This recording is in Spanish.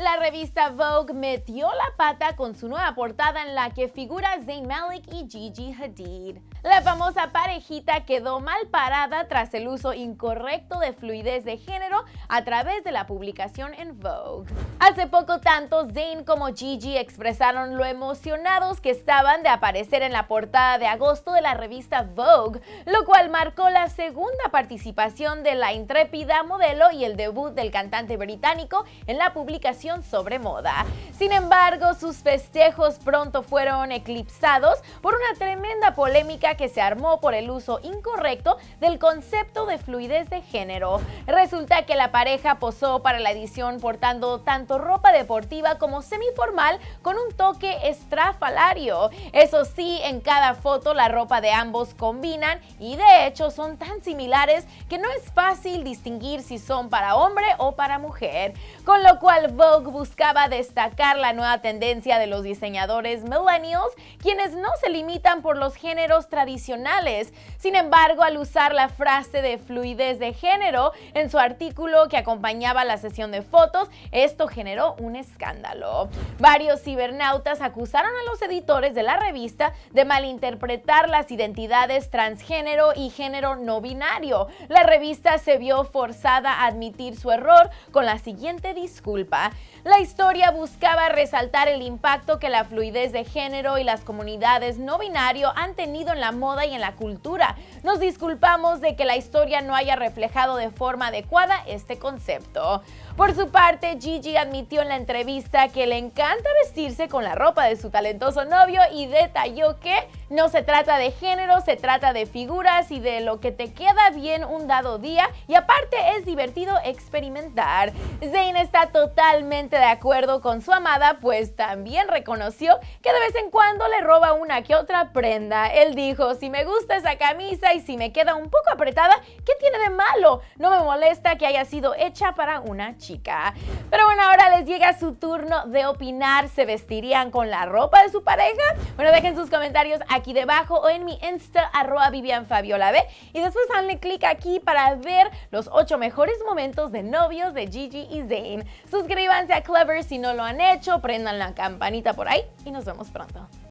La revista Vogue metió la pata con su nueva portada en la que figura Zayn Malik y Gigi Hadid. La famosa parejita quedó mal parada tras el uso incorrecto de fluidez de género a través de la publicación en Vogue. Hace poco tanto Zayn como Gigi expresaron lo emocionados que estaban de aparecer en la portada de agosto de la revista Vogue, lo cual marcó la segunda participación de la intrépida modelo y el debut del cantante británico en la publicación sobre moda. Sin embargo, sus festejos pronto fueron eclipsados por una tremenda polémica que se armó por el uso incorrecto del concepto de fluidez de género. Resulta que la pareja posó para la edición portando tanto ropa deportiva como semiformal con un toque estrafalario. Eso sí, en cada foto la ropa de ambos combinan y de hecho son tan similares que no es fácil distinguir si son para hombre o para mujer. Con lo cual Vogue buscaba destacar la nueva tendencia de los diseñadores millennials, quienes no se limitan por los géneros tradicionales. Sin embargo, al usar la frase de fluidez de género en su artículo que acompañaba la sesión de fotos, esto generó un escándalo. Varios cibernautas acusaron a los editores de la revista de malinterpretar las identidades transgénero y género no binario. La revista se vio forzada a admitir su error con la siguiente disculpa. La historia buscaba resaltar el impacto que la fluidez de género y las comunidades no binario han tenido en la moda y en la cultura. Nos disculpamos de que la historia no haya reflejado de forma adecuada este concepto. Por su parte, Gigi admitió en la entrevista que le encanta vestirse con la ropa de su talentoso novio y detalló que no se trata de género, se trata de figuras y de lo que te queda bien un dado día y aparte es divertido experimentar. Zayn está totalmente de acuerdo con su amada, pues también reconoció que de vez en cuando le roba una que otra prenda. Él dijo, si me gusta esa camisa y si me queda un poco apretada, ¿qué tiene de malo? No me molesta que haya sido hecha para una chica. Pero bueno, ahora les llega su turno de opinar. ¿Se vestirían con la ropa de su pareja? Bueno, dejen sus comentarios aquí debajo o en mi Insta, arroba Vivian Fabiola Y después hazle clic aquí para ver los 8 mejores momentos de novios de Gigi y Zayn. Suscríbanse a Clever. Si no lo han hecho, prendan la campanita por ahí y nos vemos pronto.